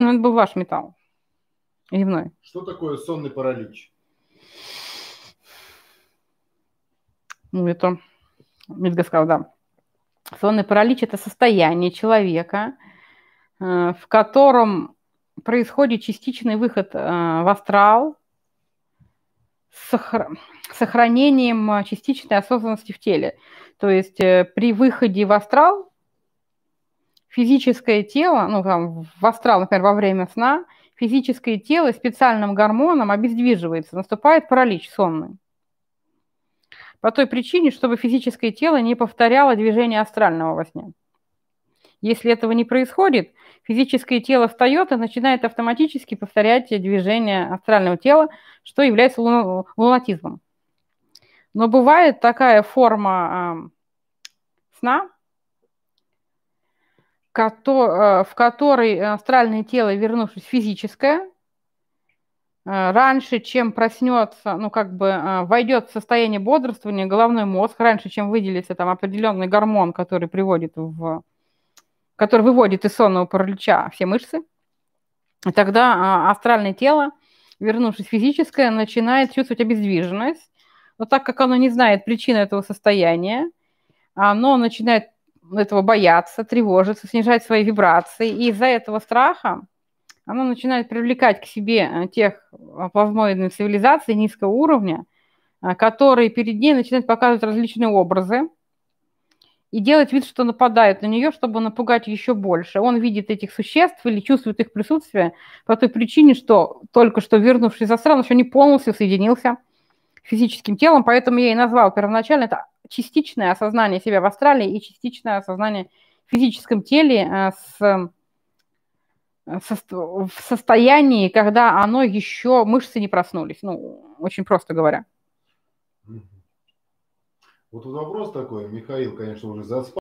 Ну, это был ваш металл. Или мной. Что такое сонный паралич? Ну, это Мидга сказал, да. Сонный паралич – это состояние человека, э, в котором происходит частичный выход э, в астрал с сохранением э, частичной осознанности в теле. То есть при выходе в астрал физическое тело, ну, там, в астрал, например, во время сна, физическое тело специальным гормоном обездвиживается, наступает паралич сонный. По той причине, чтобы физическое тело не повторяло движение астрального во сне. Если этого не происходит, физическое тело встает и начинает автоматически повторять движение астрального тела, что является лу- лунатизмом. Но бывает такая форма э, сна, Э, в которой астральное тело, вернувшись физическое, э, раньше, чем проснется, ну, как бы э, войдет в состояние бодрствования головной мозг, раньше, чем выделится там определенный гормон, который приводит в... который выводит из сонного паралича все мышцы, тогда астральное тело, вернувшись физическое, начинает чувствовать обездвиженность, но так как оно не знает причины этого состояния, оно начинает этого бояться, тревожиться, снижать свои вибрации. И из-за этого страха оно начинает привлекать к себе э, тех э, плазмоидных цивилизаций низкого уровня, э, которые перед ней начинают показывать различные образы и делать вид, что нападают на нее, чтобы напугать еще больше. Он видит этих существ или чувствует их присутствие по той причине, что только что вернувшись за страну, еще не полностью соединился физическим телом, поэтому я и назвал первоначально это частичное осознание себя в астрале и частичное осознание в физическом теле э, с, э, со, в состоянии, когда оно еще, мышцы не проснулись, ну, очень просто говоря. Вот вопрос такой, Михаил, конечно, уже заспал.